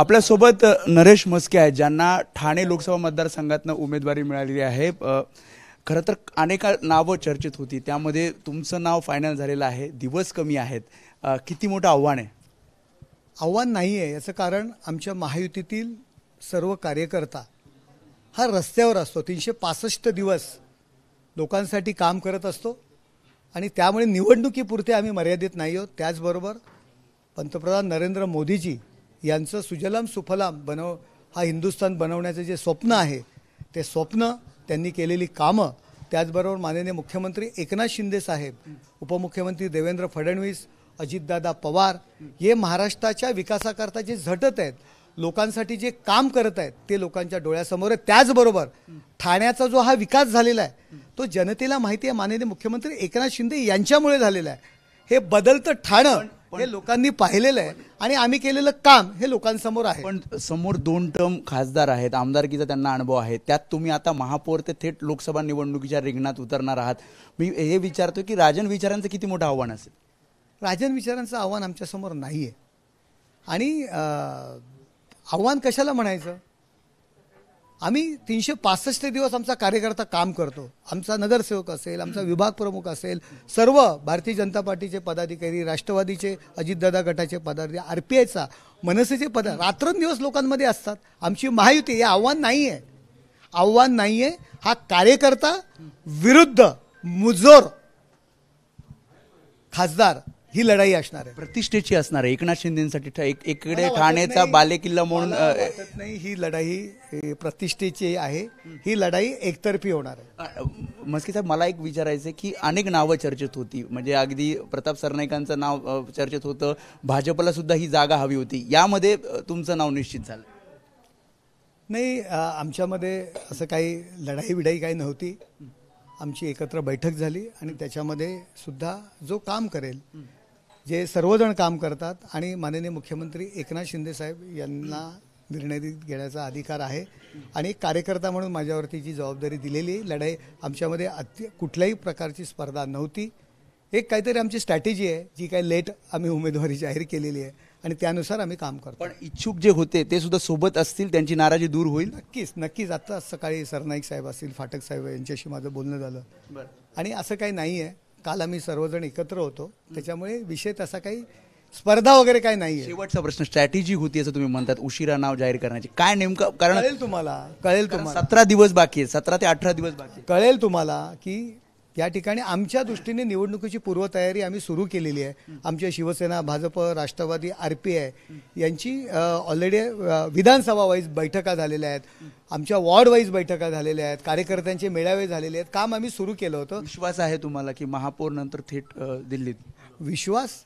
आपल्यासोबत नरेश मस्के आहेत ज्यांना ठाणे लोकसभा मतदारसंघातनं उमेदवारी मिळालेली आहे खरं तर अनेक नावं चर्चेत होती त्यामध्ये तुमचं नाव फायनल झालेलं आहे दिवस कमी आहेत किती मोठं आव्हान आहे आव्हान नाही आहे याचं कारण आमच्या महायुतीतील सर्व कार्यकर्ता हा रस्त्यावर असतो तीनशे पासष्ट दिवस लोकांसाठी काम करत असतो आणि त्यामुळे निवडणुकीपुरते आम्ही मर्यादित नाही आहोत त्याचबरोबर पंतप्रधान नरेंद्र मोदीजी यांचं सुजलाम सुफलाम बनव हा हिंदुस्थान बनवण्याचं जे स्वप्न आहे ते स्वप्न त्यांनी केलेली कामं त्याचबरोबर माननीय मुख्यमंत्री एकनाथ शिंदे साहेब उपमुख्यमंत्री देवेंद्र फडणवीस अजितदादा पवार हे महाराष्ट्राच्या विकासाकरता जे झटत आहेत लोकांसाठी जे काम करत आहेत ते लोकांच्या डोळ्यासमोर आहे त्याचबरोबर ठाण्याचा जो हा विकास झालेला आहे तो जनतेला माहिती आहे माननीय मुख्यमंत्री एकनाथ शिंदे यांच्यामुळे झालेला आहे हे बदलतं ठाणं हे लोकांनी पाहिलेलं आहे आणि आम्ही केलेलं काम हे लोकांसमोर आहे पण समोर दोन टर्म खासदार आहेत आमदारकीचा त्यांना अनुभव आहे त्यात तुम्ही आता महापौर ते थेट लोकसभा निवडणुकीच्या रिंगणात उतरणार आहात मी हे विचारतो की राजन विचारांचं किती मोठं आव्हान असेल राजन विचारांचं आव्हान आमच्यासमोर नाही आहे आणि आव्हान कशाला म्हणायचं आम्ही तीनशे पासष्ट दिवस आमचा कार्यकर्ता काम करतो आमचा नगरसेवक असेल आमचा विभाग प्रमुख असेल सर्व भारतीय जनता पार्टीचे पदाधिकारी राष्ट्रवादीचे अजितदादा गटाचे पदाधिकारी आर पी आयचा मनसेचे पद रात्रंदिवस लोकांमध्ये असतात आमची महायुती हे आव्हान नाही आहे आव्हान नाही आहे हा कार्यकर्ता विरुद्ध मुजोर खासदार ही लढाई असणार आहे प्रतिष्ठेची असणार आहे एकनाथ शिंदेसाठी एक एकडे ठाण्याचा बालेकिल्ला म्हणून नाही ही लढाई प्रतिष्ठेची आहे ही लढाई एकतर्फी होणार आहे मस्की साहेब मला एक विचारायचं की अनेक नावं चर्चेत होती म्हणजे अगदी प्रताप सरनाईकांचं नाव चर्चेत होतं भाजपला सुद्धा ही जागा हवी होती यामध्ये तुमचं नाव निश्चित झालं नाही आमच्यामध्ये असं काही लढाई विडाई काही नव्हती आमची एकत्र बैठक झाली आणि त्याच्यामध्ये सुद्धा जो काम करेल जे सर्वजण काम करतात आणि माननीय मुख्यमंत्री एकनाथ शिंदे साहेब यांना निर्णय घेण्याचा अधिकार आहे आणि कार्यकर्ता म्हणून माझ्यावरती जी जबाबदारी दिलेली लढाई आमच्यामध्ये अत्य कुठल्याही प्रकारची स्पर्धा नव्हती एक काहीतरी आमची स्ट्रॅटेजी आहे जी काही लेट आम्ही उमेदवारी जाहीर केलेली आहे आणि त्यानुसार आम्ही काम करतो पण इच्छुक जे होते ते सुद्धा सोबत असतील त्यांची नाराजी दूर होईल नक्कीच नक्कीच आता सकाळी सरनाईक साहेब असतील फाटक साहेब यांच्याशी माझं बोलणं झालं आणि असं काही नाही आहे काल आम्ही सर्वजण एकत्र होतो त्याच्यामुळे विषय तसा काही स्पर्धा वगैरे काही नाही शेवटचा प्रश्न स्ट्रॅटेजी होती असं तुम्ही म्हणतात उशिरा नाव जाहीर करण्याची काय नेमकं कारण कळेल तुम्हाला कळेल तुम्हाला सतरा दिवस बाकी आहे सतरा ते अठरा दिवस बाकी कळेल तुम्हाला की या ठिकाणी आमच्या दृष्टीने निवडणुकीची पूर्वतयारी आम्ही सुरू केलेली आहे आमच्या Shiv Sena Bhajap Rashtrawadi R P I यांची ऑलरेडी विधानसभा वाईज बैठका झालेल्या आहेत आमच्या वॉर्ड वाईज बैठका झालेल्या आहेत कार्यकर्त्यांचे मेळावे झालेले आहेत काम आम्ही सुरू केलं होतं विश्वास आहे तुम्हाला की महापौर नंतर थेट दिल्लीत विश्वास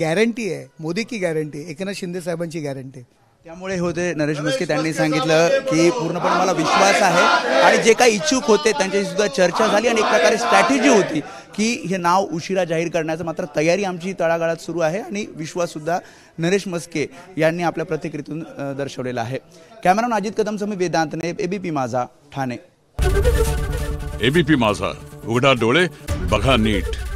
गॅरंटी आहे मोदी की गॅरंटी एकनाथ शिंदे साहेबांची गॅरंटी त्यामुळे होते नरेश मुस्के त्यांनी सांगितलं की पूर्णपणे मला विश्वास आहे आणि जे काही इच्छुक होते त्यांच्याशी सुद्धा चर्चा झाली आणि एक प्रकारे स्ट्रॅटेजी होती की हे नाव उशिरा जाहीर करण्याचं मात्र तयारी आमची तळागाळात सुरू आहे आणि विश्वास सुद्धा नरेश मस्के यांनी आपल्या प्रतिक्रियेतून दर्शवलेला आहे कॅमेरामॅन अजित कदम समी वेदांतने एबीपी माझा ठाणे एबीपी माझा उघडा डोळे बघा नीट